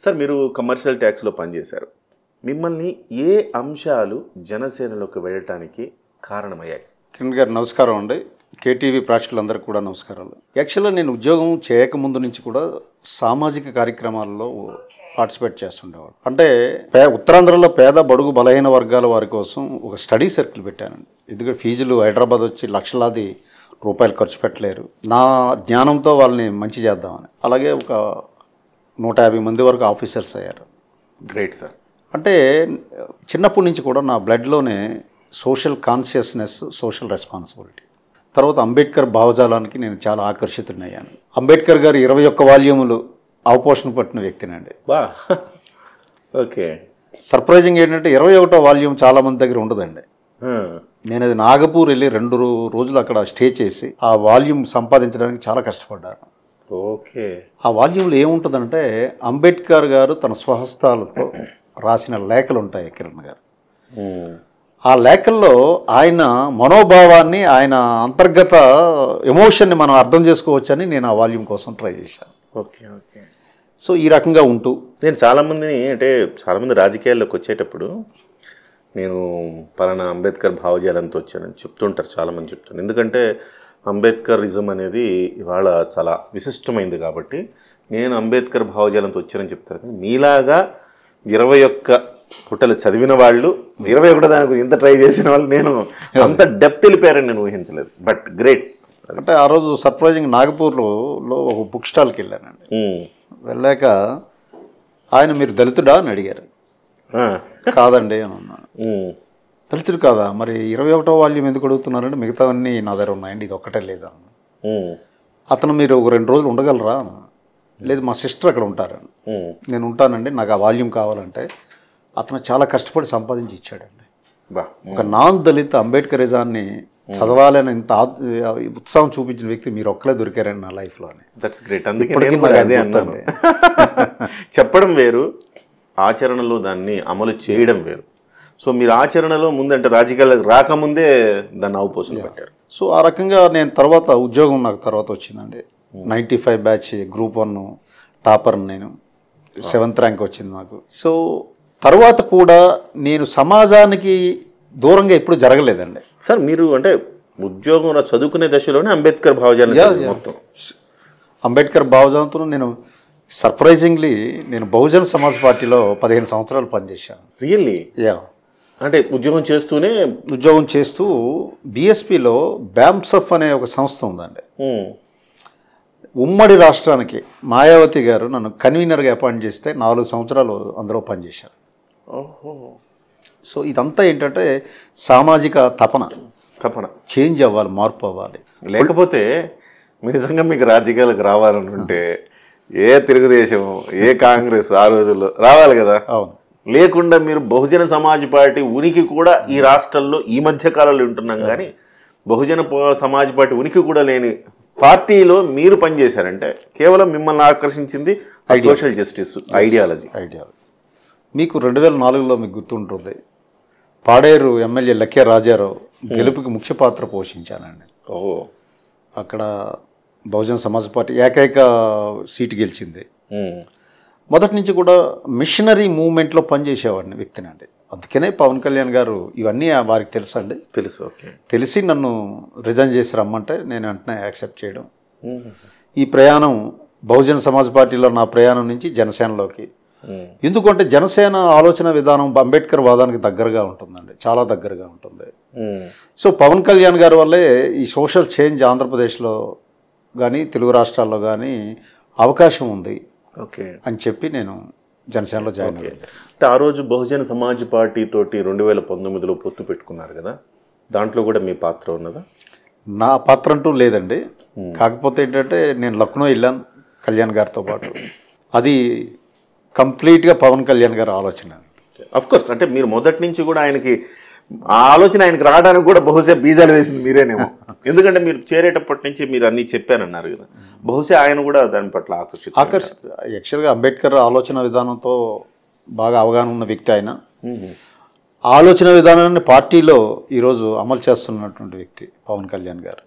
Sir మీరు commercial ట్యాక్స్లో పనిచేశారు మిమ్మల్ని ఏ అంశాలు జనసేనలోకి వెళ్ళటానికి కారణమయ్యాయి కిరణ్ గారు నమస్కారం అండి కేటీవీ ప్రేక్షకులందరికీ కూడా నమస్కారాలు యాక్చువల్గా నేను ఉద్యోగం చేయకముందు నుంచి కూడా సామాజిక కార్యక్రమాల్లో పార్టిసిపేట్ చేస్తుండేవాడు అంటే పే ఉత్తరాంధ్రలో పేద బడుగు బలహీన వర్గాల వారి కోసం ఒక స్టడీ సర్కిల్ పెట్టానండి ఎందుకంటే ఫీజులు హైదరాబాద్ వచ్చి లక్షలాది రూపాయలు ఖర్చు పెట్టలేరు నా జ్ఞానంతో వాళ్ళని మంచి చేద్దామని అలాగే ఒక నూట యాభై మంది వరకు ఆఫీసర్స్ అయ్యారు గ్రేట్ సార్ అంటే చిన్నప్పటి నుంచి కూడా నా బ్లడ్లోనే సోషల్ కాన్షియస్నెస్ సోషల్ రెస్పాన్సిబిలిటీ తర్వాత అంబేద్కర్ భావజాలానికి నేను చాలా ఆకర్షితున్నయ్యాను అంబేద్కర్ గారు ఇరవై ఒక్క వాల్యూములు అవపోషణ పట్టిన వ్యక్తినండి బా ఓకే సర్ప్రైజింగ్ ఏంటంటే ఇరవై ఒకటో వాల్యూమ్ చాలామంది దగ్గర ఉండదండి నేను అది నాగపూర్ వెళ్ళి రెండు రోజులు అక్కడ స్టే చేసి ఆ వాల్యూమ్ సంపాదించడానికి చాలా కష్టపడ్డాను ఓకే ఆ వాల్యూమ్లో ఏముంటుందంటే అంబేద్కర్ గారు తన స్వహస్తాలతో రాసిన లేఖలు ఉంటాయి కిరణ్ గారు ఆ లేఖల్లో ఆయన మనోభావాన్ని ఆయన అంతర్గత ఎమోషన్ని మనం అర్థం చేసుకోవచ్చని నేను ఆ వాల్యూమ్ కోసం ట్రై చేశాను ఓకే ఓకే సో ఈ రకంగా ఉంటూ నేను చాలామందిని అంటే చాలామంది రాజకీయాల్లోకి వచ్చేటప్పుడు నేను పలానా అంబేద్కర్ భావజాలంతో వచ్చానని చెప్తుంటారు చాలామంది చెప్తాను ఎందుకంటే అంబేద్కరిజం అనేది ఇవాళ చాలా విశిష్టమైంది కాబట్టి నేను అంబేద్కర్ భావజాలంతో వచ్చానని చెప్తారు కానీ మీలాగా ఇరవై ఒక్క పుట్టలు చదివిన వాళ్ళు ఇరవై ఒకటి దానికి ఇంత ట్రై చేసిన వాళ్ళు నేను అంత డెప్త్ వెళ్ళిపోయారని నేను ఊహించలేదు బట్ గ్రేట్ అంటే ఆ రోజు సర్ప్రైజింగ్ నాగపూర్లో ఒక బుక్ స్టాల్కి వెళ్ళానండి వెళ్ళాక ఆయన మీరు దళితుడా అని అడిగారు కాదండి అని అన్నాను దళితుడు కాదా మరి ఇరవై ఒకటో వాల్యూమ్ ఎందుకు అడుగుతున్నారంటే మిగతావన్నీ నా దగ్గర ఉన్నాయండి ఇది ఒక్కటే లేదా అతను మీరు ఒక రెండు రోజులు ఉండగలరా లేదు మా సిస్టర్ అక్కడ ఉంటారండి నేను ఉంటానండి నాకు ఆ వాల్యూమ్ కావాలంటే అతను చాలా కష్టపడి సంపాదించి ఇచ్చాడండి ఒక నాన్ దళిత అంబేద్కరిజాన్ని చదవాలని ఇంత ఉత్సాహం చూపించిన వ్యక్తి మీరు ఒక్కలే దొరికారండి నా లైఫ్లో దట్స్ అందుకే చెప్పడం వేరు ఆచరణలో దాన్ని అమలు చేయడం వేరు సో మీరు ఆచరణలో ముందంటే రాజకీయాలకు రాకముందే దాన్ని అవపోసం పెట్టారు సో ఆ రకంగా నేను తర్వాత ఉద్యోగం నాకు తర్వాత వచ్చిందండి hmm. Ninety five batch group one topper నేను సెవెంత్ ర్యాంక్ వచ్చింది నాకు సో తర్వాత కూడా నేను సమాజానికి దూరంగా ఎప్పుడు జరగలేదండి సార్ మీరు అంటే ఉద్యోగం చదువుకునే దశలోనే అంబేద్కర్ భావజాలం మొత్తం అంబేద్కర్ భావజాలతో నేను సర్ప్రైజింగ్లీ నేను బహుజన్ సమాజ్ పార్టీలో పదిహేను సంవత్సరాలు పనిచేశాను రియల్లీ యా అంటే ఉద్యోగం చేస్తూనే ఉద్యోగం చేస్తూ బిఎస్పిలో బ్యాంప్సఫ్ అనే ఒక సంస్థ ఉందండి ఉమ్మడి రాష్ట్రానికి మాయావతి గారు నన్ను కన్వీనర్గా అపాయింట్ చేస్తే నాలుగు సంవత్సరాలు అందులో పనిచేశారు సో ఇదంతా ఏంటంటే సామాజిక తపన తపన చేంజ్ అవ్వాలి మార్పు అవ్వాలి లేకపోతే నిజంగా మీకు రాజకీయాలకు రావాలనుకుంటే ఏ తెలుగుదేశం ఏ కాంగ్రెస్ ఆ రోజుల్లో రావాలి కదా అవును లేకుండా మీరు బహుజన సమాజ్ పార్టీ ఉనికి కూడా ఈ hmm. రాష్ట్రంలో ఈ మధ్య కాలంలో ఉంటున్నాం hmm. కానీ బహుజన సమాజ్ పార్టీ ఉనికి కూడా లేని పార్టీలో మీరు పనిచేశారంటే కేవలం మిమ్మల్ని ఆకర్షించింది సోషల్ జస్టిస్ ఐడియాలజీ ఐడియాలజీ మీకు రెండు వేల నాలుగులో మీకు గుర్తుంటుంది పాడేరు ఎమ్మెల్యే లక్య రాజారావు hmm. గెలుపుకి ముఖ్య పాత్ర పోషించానండి ఓ అక్కడ బహుజన సమాజ్ పార్టీ ఏకైక సీటు గెలిచింది మొదటి నుంచి కూడా మిషనరీ మూవ్మెంట్లో పనిచేసేవాడిని వ్యక్తినండి అందుకనే పవన్ కళ్యాణ్ గారు ఇవన్నీ వారికి తెలుసు అండి తెలుసు ఓకే తెలిసి నన్ను రిజైన్ చేసి రమ్మంటే నేను వెంటనే యాక్సెప్ట్ చేయడం ఈ ప్రయాణం బహుజన సమాజ్ పార్టీలో నా ప్రయాణం నుంచి జనసేనలోకి ఎందుకంటే జనసేన ఆలోచన విధానం అంబేద్కర్ వాదానికి దగ్గరగా ఉంటుందండి చాలా దగ్గరగా ఉంటుంది సో పవన్ కళ్యాణ్ గారి వల్లే ఈ సోషల్ చేంజ్ ఆంధ్రప్రదేశ్లో కానీ తెలుగు రాష్ట్రాల్లో కానీ అవకాశం ఉంది ఓకే అని చెప్పి నేను జనసేనలో జాయిన్ అయ్యాను అంటే ఆ రోజు బహుజన సమాజ్ పార్టీ తోటి రెండు వేల పంతొమ్మిదిలో పొత్తు పెట్టుకున్నారు కదా దాంట్లో కూడా మీ పాత్ర ఉన్నదా నా పాత్ర అంటూ లేదండి hmm. కాకపోతే ఏంటంటే నేను లక్నో వెళ్ళాను కళ్యాణ్ గారితో పాటు అది కంప్లీట్గా పవన్ కళ్యాణ్ గారు ఆలోచన అఫ్కోర్స్ అంటే మీరు మొదటి నుంచి కూడా ఆయనకి ఆ ఆలోచన ఆయనకు రావడానికి కూడా బహుశా బీజాలు వేసింది మీరేనేమో ఎందుకంటే మీరు చేరేటప్పటి నుంచి మీరు అన్ని చెప్పానన్నారు కదా బహుశా ఆయన కూడా దాని పట్ల ఆకర్షిత ఆకర్షి యాక్చువల్గా అంబేద్కర్ ఆలోచన విధానంతో బాగా అవగాహన ఉన్న వ్యక్తి ఆయన ఆలోచన విధానాన్ని పార్టీలో ఈరోజు అమలు చేస్తున్నటువంటి వ్యక్తి పవన్ కళ్యాణ్ గారు